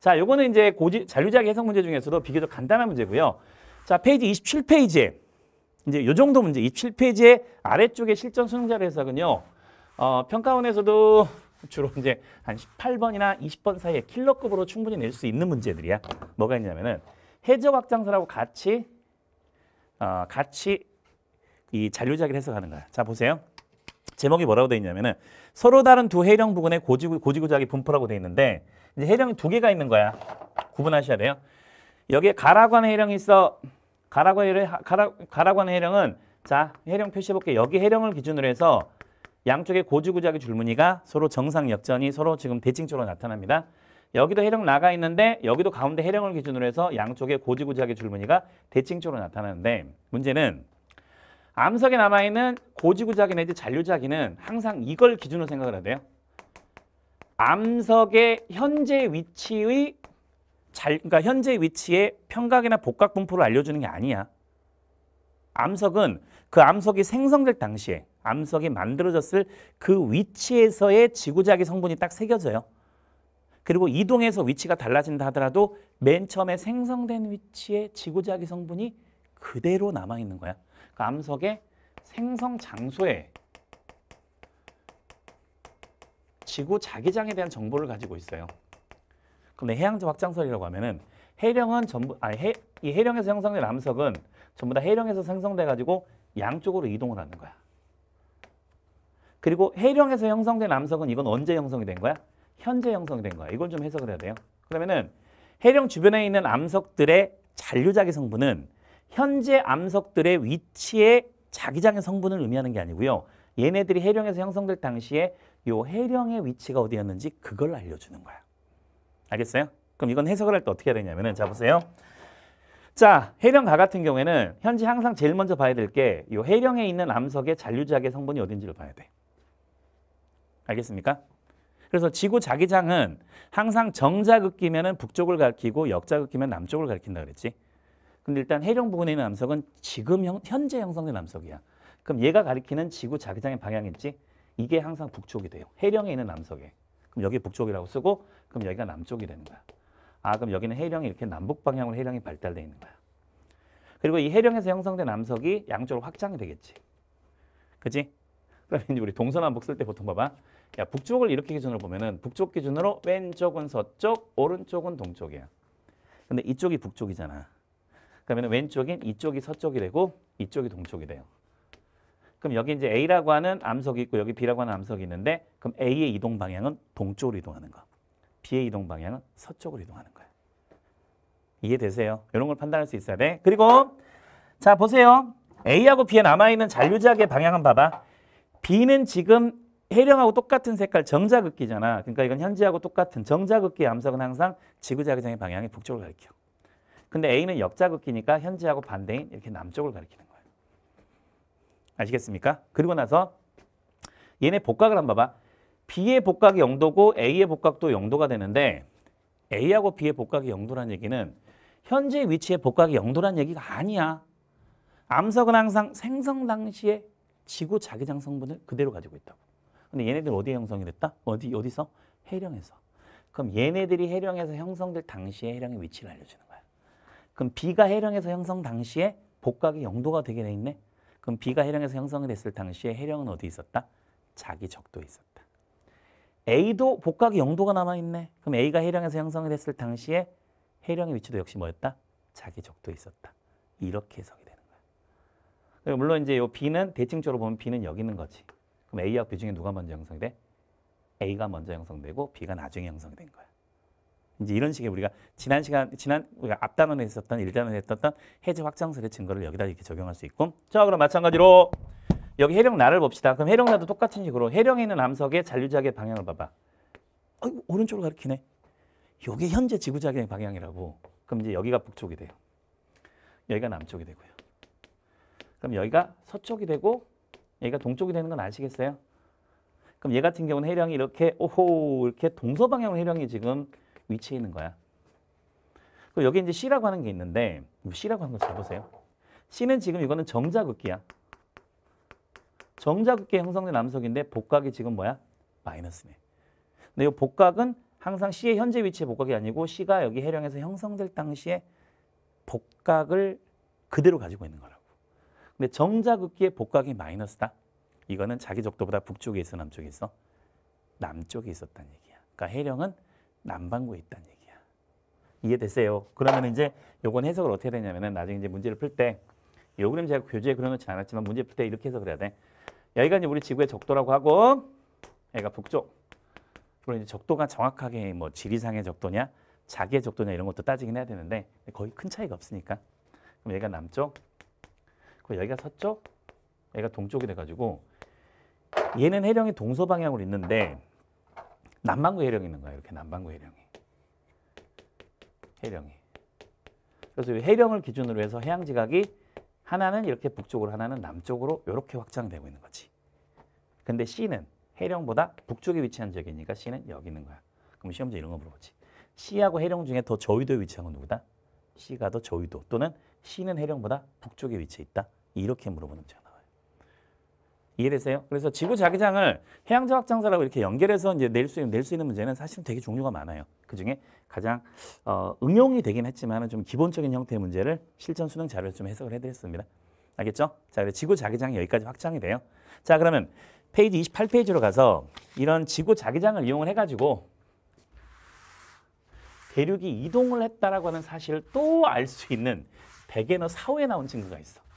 자, 요거는 이제 고지, 잔류자기 해석 문제 중에서도 비교적 간단한 문제고요. 자, 페이지 27페이지에 이제 요 정도 문제, 2 7페이지에 아래쪽에 실전 수능자료 해석은요. 어, 평가원에서도 주로 이제 한 18번이나 20번 사이에 킬러급으로 충분히 낼 수 있는 문제들이야. 뭐가 있냐면은 해저확장사라고 같이 어, 같이 이 잔류작을 해석하는 거야. 자, 보세요. 제목이 뭐라고 돼 있냐면은 서로 다른 두 해령 부근의 고지구, 고지구작이 분포라고 돼 있는데 이제 해령이 두 개가 있는 거야. 구분하셔야 돼요. 여기에 가라관 해령이 있어. 가라관 해령, 가라, 해령은 자 해령 표시해볼게. 요 여기 해령을 기준으로 해서 양쪽의 고지구작의 줄무늬가 서로 정상 역전이 서로 지금 대칭적으로 나타납니다. 여기도 해령 나가 있는데 여기도 가운데 해령을 기준으로 해서 양쪽의 고지구지하게 줄무늬가 대칭적으로 나타나는데 문제는 암석에 남아있는 고지구자기 내지 잔류자기는 항상 이걸 기준으로 생각을 해야 돼요. 암석의 현재 위치의 잘, 그러니까 현재 위치의 평각이나 복각 분포를 알려주는 게 아니야. 암석은 그 암석이 생성될 당시에 암석이 만들어졌을 그 위치에서의 지구자기 성분이 딱 새겨져요. 그리고 이동해서 위치가 달라진다 하더라도 맨 처음에 생성된 위치의 지구자기 성분이 그대로 남아 있는 거야. 그 암석의 생성 장소에 지구 자기장에 대한 정보를 가지고 있어요. 그럼 해양제 확장설이라고 하면은 해령은 전부 아니 해, 이 해령에서 형성된 암석은 전부 다 해령에서 생성돼 가지고 양쪽으로 이동을 하는 거야. 그리고 해령에서 형성된 암석은 이건 언제 형성이 된 거야? 현재 형성이 된 거야. 이건 좀 해석을 해야 돼요. 그러면은 해령 주변에 있는 암석들의 잔류자기 성분은 현재 암석들의 위치에 자기장의 성분을 의미하는 게 아니고요. 얘네들이 해령에서 형성될 당시에 요 해령의 위치가 어디였는지 그걸 알려주는 거야. 알겠어요? 그럼 이건 해석을 할 때 어떻게 해야 되냐면자 보세요. 자 해령가 같은 경우에는 현재 항상 제일 먼저 봐야 될 게 요 해령에 있는 암석의 잔류자의 성분이 어딘지를 봐야 돼. 알겠습니까? 그래서 지구 자기장은 항상 정자극기면은 북쪽을 가리키고 역자극기면 남쪽을 가리킨다 그랬지. 근데 일단 해령 부근에 있는 암석은 지금 형, 현재 형성된 암석이야. 그럼 얘가 가리키는 지구 자기장의 방향이 지 이게 항상 북쪽이 돼요. 해령에 있는 남석에. 그럼 여기 북쪽이라고 쓰고 그럼 여기가 남쪽이 되는 거야. 아 그럼 여기는 해령이 이렇게 남북 방향으로 해령이 발달되어 있는 거야. 그리고 이 해령에서 형성된 남석이 양쪽으로 확장이 되겠지. 그치 그럼 이제 우리 동서남북 쓸 때 보통 봐봐. 야 북쪽을 이렇게 기준으로 보면은 북쪽 기준으로 왼쪽은 서쪽, 오른쪽은 동쪽이야. 근데 이쪽이 북쪽이잖아. 그러면 왼쪽인 이쪽이 서쪽이 되고 이쪽이 동쪽이 돼요. 그럼 여기 이제 A라고 하는 암석이 있고 여기 B라고 하는 암석이 있는데 그럼 A의 이동 방향은 동쪽으로 이동하는 거. B의 이동 방향은 서쪽으로 이동하는 거예요. 이해되세요? 이런 걸 판단할 수 있어야 돼. 그리고 자 보세요. A하고 B에 남아있는 잔류지역의 방향은 봐봐. B는 지금 해령하고 똑같은 색깔 정자극기잖아. 그러니까 이건 현지하고 똑같은 정자극기 암석은 항상 지구자기장의 방향이 북쪽으 가리켜. 근데 A는 역자극기니까 현재하고 반대인 이렇게 남쪽을 가리키는 거예요. 아시겠습니까? 그리고 나서 얘네 복각을 한번 봐봐. B의 복각이 0도고 A의 복각도 0도가 되는데 A하고 B의 복각이 0도란 얘기는 현재 위치의 복각이 0도란 얘기가 아니야. 암석은 항상 생성 당시의 지구 자기장 성분을 그대로 가지고 있다고. 근데 얘네들 어디에 형성이 됐다? 어디, 어디서? 해령에서. 그럼 얘네들이 해령에서 형성될 당시의 해령의 위치를 알려주는 거야. 그럼 B가 해령에서 형성 당시에 복각이 0도가 되게 돼 있네. 그럼 B가 해령에서 형성 됐을 당시에 해령은 어디 있었다? 자기 적도에 있었다. A도 복각이 0도가 남아있네. 그럼 A가 해령에서 형성 됐을 당시에 해령의 위치도 역시 뭐였다? 자기 적도에 있었다. 이렇게 해석이 되는 거야. 그러니까 물론 이제 요 B는 대칭적으로 보면 B는 여기 있는 거지. 그럼 A와 B 중에 누가 먼저 형성 돼? A가 먼저 형성되고 B가 나중에 형성된 거야. 이제 이런 식의 우리가 지난 시간, 지난 우리가 앞단원에 있었던 일단원에 있었던 해제 확장설의 증거를 여기다 이렇게 적용할 수 있고 자 그럼 마찬가지로 여기 해령나를 봅시다. 그럼 해령나도 똑같은 식으로 해령에 있는 암석의 잔류자의 방향을 봐봐. 어이 오른쪽으로 가리키네. 이게 현재 지구자의 방향이라고. 그럼 이제 여기가 북쪽이 돼요. 여기가 남쪽이 되고요. 그럼 여기가 서쪽이 되고 여기가 동쪽이 되는 건 아시겠어요? 그럼 얘 같은 경우는 해령이 이렇게 오호 이렇게 동서방향으로 해령이 지금 위치에 있는 거야. 그럼 여기 이제 C라고 하는 게 있는데 C라고 하는 거 잡으세요. C는 지금 이거는 정자극기야. 정자극기에 형성된 암석인데 복각이 지금 뭐야? 마이너스네. 근데 이 복각은 항상 C의 현재 위치의 복각이 아니고 C가 여기 해령에서 형성될 당시에 복각을 그대로 가지고 있는 거라고. 근데 정자극기의 복각이 마이너스다. 이거는 자기 적도보다 북쪽에 있어 남쪽에 있어? 남쪽에 있었다는 얘기야. 그러니까 해령은 남반구에 있다는 얘기야. 이해됐어요? 그러면 이제 요건 해석을 어떻게 되냐면은 나중에 이제 문제를 풀 때요 그림 제가 교재에 그려놓진 않았지만 문제 풀 때 이렇게 해서 그래야 돼. 여기가 이제 우리 지구의 적도라고 하고 얘가 북쪽. 그리고 이제 적도가 정확하게 뭐 지리상의 적도냐 자기의 적도냐 이런 것도 따지긴 해야 되는데 거의 큰 차이가 없으니까. 그럼 얘가 남쪽, 그리고 여기가 서쪽, 얘가 동쪽이 돼가지고 얘는 해령이 동서 방향으로 있는데 남반구 해령이 있는 거야. 이렇게 남반구 해령이. 해령이. 그래서 해령을 기준으로 해서 해양 지각이 하나는 이렇게 북쪽으로 하나는 남쪽으로 이렇게 확장되고 있는 거지. 근데 C는 해령보다 북쪽에 위치한 지역이니까 C는 여기 있는 거야. 그럼 시험지 이런 거 물어보지. C하고 해령 중에 더 저위도에 위치한 건 누구다? C가 더 저위도 또는 C는 해령보다 북쪽에 위치해 있다. 이렇게 물어보는 거잖아. 이해되세요? 그래서 지구 자기장을 해양자 확장사라고 이렇게 연결해서 이제 낼수낼수 있는 문제는 사실은 되게 종류가 많아요. 그 중에 가장 어, 응용이 되긴 했지만 좀 기본적인 형태의 문제를 실전 수능 자료를 좀 해석을 해드렸습니다. 알겠죠? 자, 지구 자기장이 여기까지 확장이 돼요. 자, 그러면 페이지 28페이지로 가서 이런 지구 자기장을 이용을 해가지고 대륙이 이동을 했다라고 하는 사실을 또 알 수 있는 백에너 사후에 나온 친구가 있어.